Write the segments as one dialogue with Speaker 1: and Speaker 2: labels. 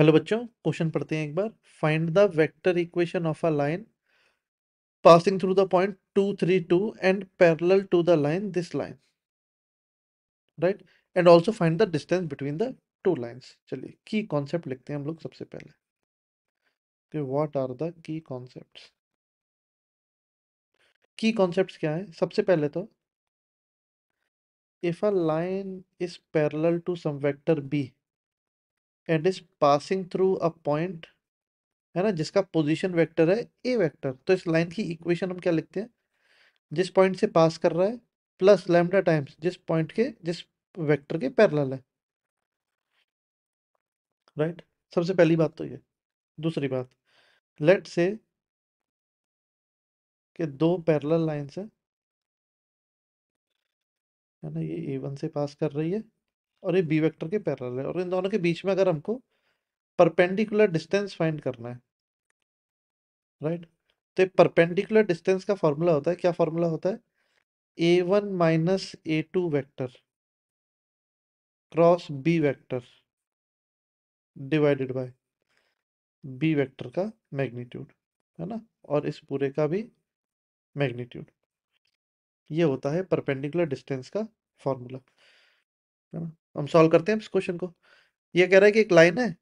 Speaker 1: Hello बच्चों question पढ़ते हैं एक बार find the vector equation of a line passing through the point two three two and parallel to the line this line right and also find the distance between the two lines चलिए key concept लिखते हैं हम लोग सबसे पहले कि what are the key concept key concept क्या है सबसे पहले तो if a line is parallel to some vector B and is passing through a point है ना जिसका पोजिशन वैक्टर है ए वैक्टर तो इस लाइन की इक्वेशन हम क्या लिखते हैं जिस पॉइंट से पास कर रहा है प्लस लैमडा टाइम्स जिस पॉइंट के जिस वेक्टर के पैरेलल है राइट right? सबसे पहली बात तो ये दूसरी बात लेट से कि दो पैरेलल लाइंस है ना ये ए वन से पास कर रही है और ये बी वेक्टर के पैरेलल है और इन दोनों के बीच में अगर हमको परपेंडिकुलर डिस्टेंस फाइंड करना है राइट तो ये परपेंडिकुलर डिस्टेंस का फॉर्मूला होता है क्या फॉर्मूला होता है A one minus A two vector cross B vector divided by B vector का मैग्नीट्यूड है ना और इस पूरे का भी मैग्नीट्यूड ये होता है परपेंडिकुलर डिस्टेंस का फॉर्मूला है ना हम सॉल्व करते हैं इस क्वेश्चन को ये कह रहा है कि एक लाइन है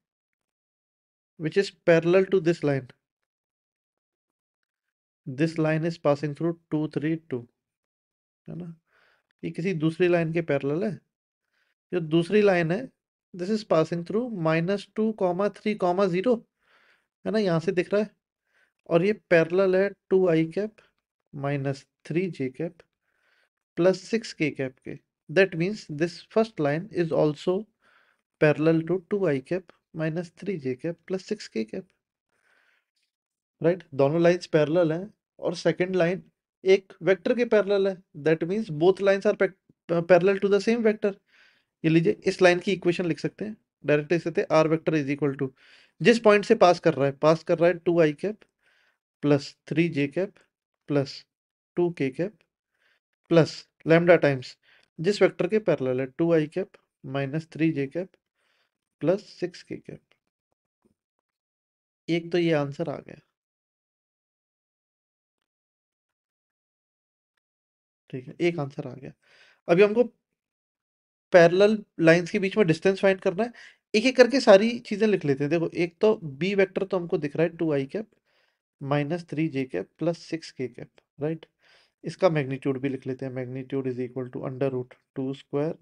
Speaker 1: which is parallel to this line this line is passing through two three two है ना ये किसी दूसरी लाइन के पैरल है जो दूसरी लाइन है this is passing through minus two comma three comma zero है ना यहाँ से दिख रहा है और ये पैरल है two i cap minus three j cap plus six k cap के that means this first line is also parallel to 2i cap minus 3j cap plus 6k cap right दोनों लाइंस पैरेलल हैं और second line एक vector के parallel है that means both lines are parallel to the same vector ये लीजिए इस line की इक्वेशन लिख सकते हैं डायरेक्ट लिख सकते हैं R vector is equal to जिस पॉइंट से पास कर रहा है पास कर रहा है two i cap plus three j cap plus two k cap plus lambda times जिस वेक्टर के पैरेलल है two i cap minus three j cap plus six k cap एक तो ये आंसर आ गया ठीक है एक आंसर आ गया अभी हमको पैरेलल लाइंस के बीच में डिस्टेंस फाइंड करना है एक एक करके सारी चीज़ें लिख लेते हैं देखो एक तो बी वेक्टर तो हमको दिख रहा है two i cap minus three j cap plus six k cap right इसका मैग्नीट्यूड भी लिख लेते हैं magnitude is equal to under root two square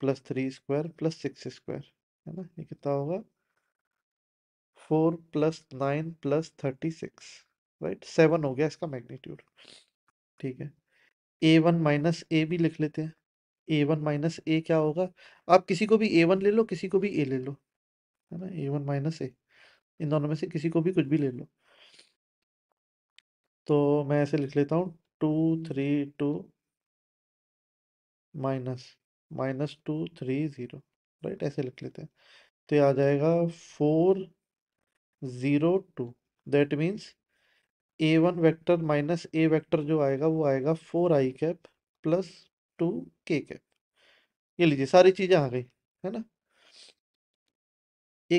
Speaker 1: plus three square plus six square है ना ये कितना होगा four plus nine plus thirty six right seven हो गया इसका मैग्नीट्यूड ठीक है ए वन माइनस ए भी लिख लेते हैं ए वन माइनस ए क्या होगा आप किसी को भी ए वन ले लो किसी को भी ए ले लो है ना ए वन माइनस ए इन दोनों में से किसी को भी कुछ भी ले लो तो मैं ऐसे लिख लेता हूँ two three two minus minus two three zero right ऐसे लिख लेते हैं तो आ जाएगा four zero two that means A one vector minus A vector जो आएगा वो आएगा four i cap plus two k cap ये लीजिए सारी चीज़ें आ गई है ना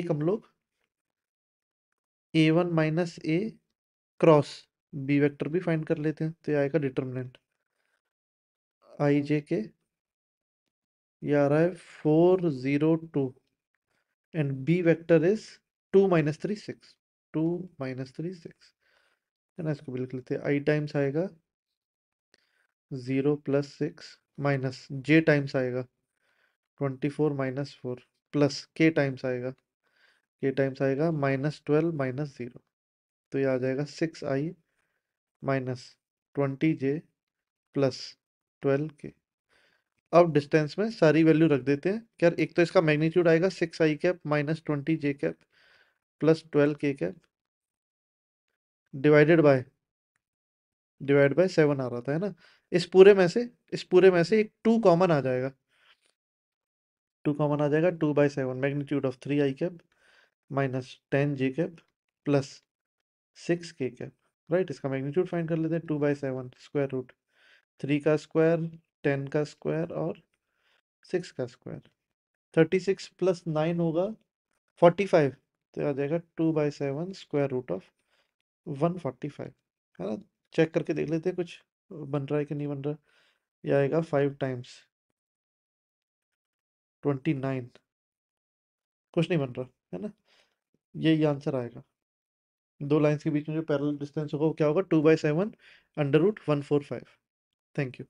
Speaker 1: एक हम लोग A one minus A cross B vector भी फाइंड कर लेते हैं तो ये आएगा डिटर्मिनेंट आई जे के ये आ रहा है four zero two and B vector is two minus three six two minus three six है ना इसको भी लिख लेते हैं आई टाइम्स आएगा zero plus six minus j times आएगा twenty four minus four plus k times आएगा के टाइम्स आएगा माइनस ट्वेल्व माइनस ज़ीरो तो ये आ जाएगा six i minus twenty j plus twelve k अब डिस्टेंस में सारी वैल्यू रख देते हैं क्या एक तो इसका मैग्नीट्यूड आएगा six i cap minus twenty j cap plus twelve k cap divided by divide by seven आ रहा था है ना इस पूरे में से इस पूरे में से एक टू कॉमन आ जाएगा टू कॉमन आ जाएगा two by seven magnitude of three i cap minus ten j cap plus six k cap right इसका मैग्नीट्यूड फाइंड कर लेते हैं two by seven square root three का स्क्वायर टेन का स्क्वायर और सिक्स का square thirty six plus nine होगा forty five तो आ जाएगा two by seven square root of one forty five है ना चेक करके देख लेते हैं कुछ बन रहा है कि नहीं बन रहा ये आएगा फाइव टाइम्स ट्वेंटी नाइन कुछ नहीं बन रहा है ना यही आंसर आएगा दो लाइंस के बीच में जो पैरेलल डिस्टेंस होगा वो क्या होगा two by seven under root one four five thank you